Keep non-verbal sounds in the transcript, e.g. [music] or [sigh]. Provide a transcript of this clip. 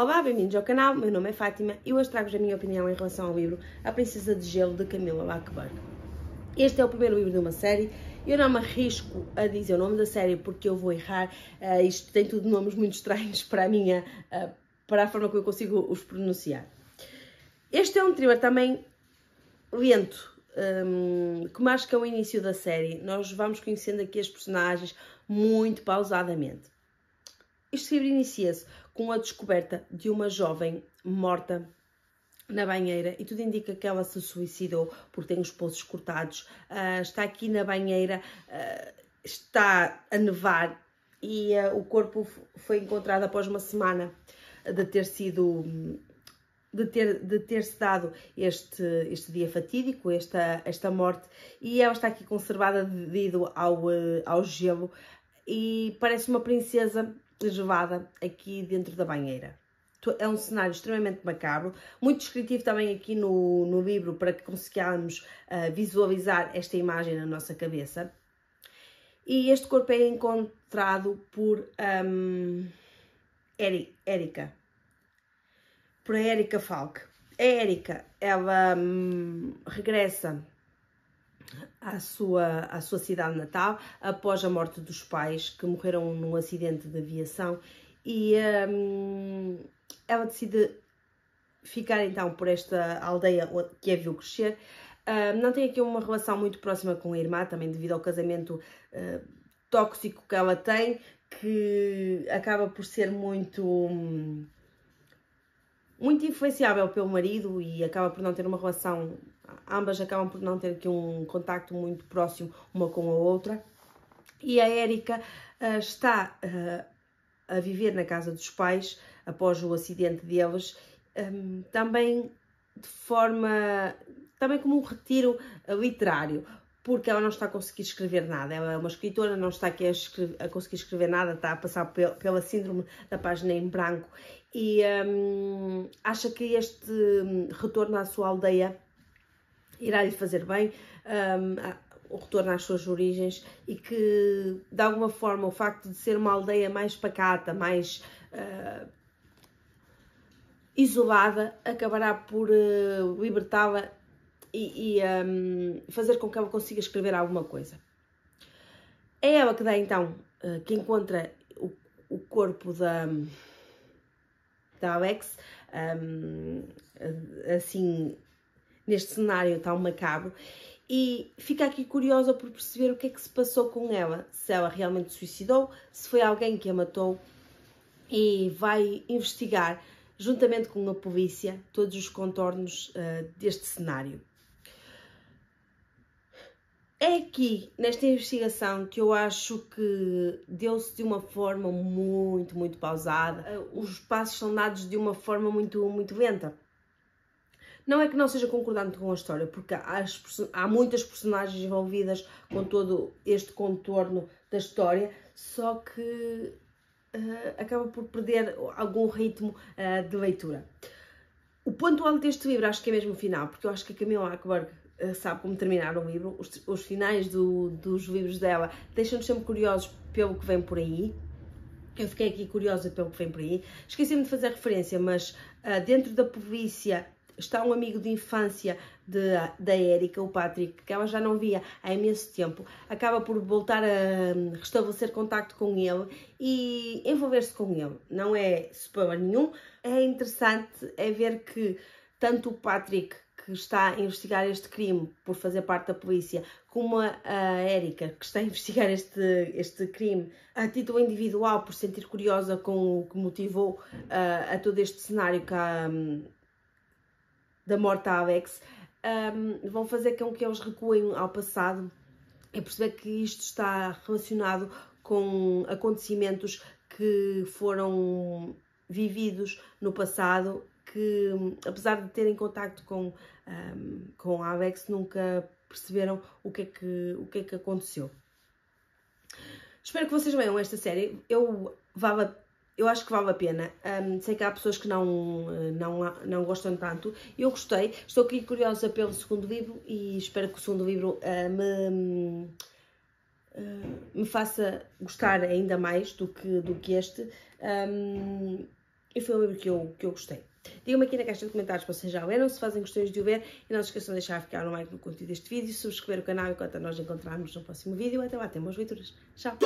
Olá, bem-vindos ao canal, meu nome é Fátima e hoje trago-vos a minha opinião em relação ao livro A Princesa de Gelo, de Camila Lackburn. Este é o primeiro livro de uma série, eu não me arrisco a dizer o nome da série porque eu vou errar, uh, isto tem tudo nomes muito estranhos para a minha, uh, para a forma como eu consigo os pronunciar. Este é um thriller também lento, um, ehm, que marca o início da série. Nós vamos conhecendo aqui as personagens muito pausadamente. Este livro inicia-se com a descoberta de uma jovem morta na banheira e tudo indica que ela se suicidou porque tem os pulsos cortados, uh, está aqui na banheira, uh, está a nevar e uh, o corpo foi encontrado após uma semana de ter sido de ter de ter se dado este este dia fatídico esta esta morte e ela está aqui conservada devido ao ao gelo e parece uma princesa reservada aqui dentro da banheira. É um cenário extremamente macabro, muito descritivo também aqui no, no livro para que consigamos uh, ah, visualizar esta imagem na nossa cabeça. E este corpo é encontrado por um, Erika, por Erika Falk. A é Erika, ela um, regressa à sua, à sua cidade natal após a morte dos pais que morreram num acidente de aviação e um, ela decide ficar então por esta aldeia que a viu crescer. Hum, não tem aqui uma relação muito próxima com a irmã, também devido ao casamento uh, tóxico que ela tem, que acaba por ser muito. Um, muito influenciável pelo marido e acaba por não ter uma relação, ambas acabam por não ter aqui um contacto muito próximo uma com a outra. E a Érica uh, está uh, a viver na casa dos pais após o acidente deles, um, ehm, também de forma, também como um retiro literário, porque ela não está a conseguir escrever nada. Ela é uma escritora, não está aqui a, escrever, a conseguir escrever nada, está a passar pela síndrome da página em branco e hum, acha que este hum, retorno à sua aldeia irá lhe fazer bem, hum, o retorno às suas origens e que de alguma forma o facto de ser uma aldeia mais pacata, mais uh, isolada, acabará por uh, libertá-la e, e um, fazer com que ela consiga escrever alguma coisa. É ela que dá então, uh, que encontra o, o, corpo da, da Alex, um, assim, neste cenário tão macabro, e fica aqui curiosa por perceber o que é que se passou com ela, se ela realmente suicidou, se foi alguém que a matou, e vai investigar, juntamente com a polícia, todos os contornos uh, deste cenário é aqui, nesta investigação, que eu acho que deu-se de uma forma muito, muito pausada. Os passos são dados de uma forma muito, muito lenta. Não é que não seja concordante com a história, porque há, as, há muitas personagens envolvidas com todo este contorno da história, só que uh, acaba por perder algum ritmo uh, de leitura. O ponto alto deste livro acho que é mesmo o final, porque eu acho que a Camila Ackberg eh, sabe como terminar o livro, os, os finais do, dos livros dela deixam-nos sempre curiosos pelo que vem por aí. Eu fiquei aqui curiosa pelo que vem por aí. Esqueci-me de fazer referência, mas uh, dentro da polícia está um amigo de infância de, da Érica, o Patrick, que ela já não via há imenso tempo, acaba por voltar a hum, restabelecer contacto com ele e envolver-se com ele. Não é spoiler nenhum, é interessante é ver que tanto o Patrick que está a investigar este crime por fazer parte da polícia, como a, a Érica, que está a [laughs] investigar este, este crime a título individual, por sentir curiosa com o que motivou uh, a todo este cenário que um, da morte da Alex, um, eh, vão fazer com que eles recuem ao passado e perceber que isto está relacionado com acontecimentos que foram vividos no passado que apesar de terem contacto com, um, com a Alex, nunca perceberam o que é que, o que, é que aconteceu. Espero que vocês vejam esta série. Eu, vale, eu acho que vale a pena. Um, sei que há pessoas que não, não, não gostam tanto. Eu gostei. Estou aqui curiosa pelo segundo livro e espero que o segundo livro uh, me, ah, me faça gostar ainda mais do que, do que este. Um, e foi um livro que eu, que eu gostei. Digam-me aqui na caixa de comentários se vocês já eram, se fazem questões de o ver e não se esqueçam de deixar ficar um like no conteúdo deste vídeo, subscrever o canal enquanto nós encontrarmos no próximo vídeo. Até lá, até boas leituras. Tchau!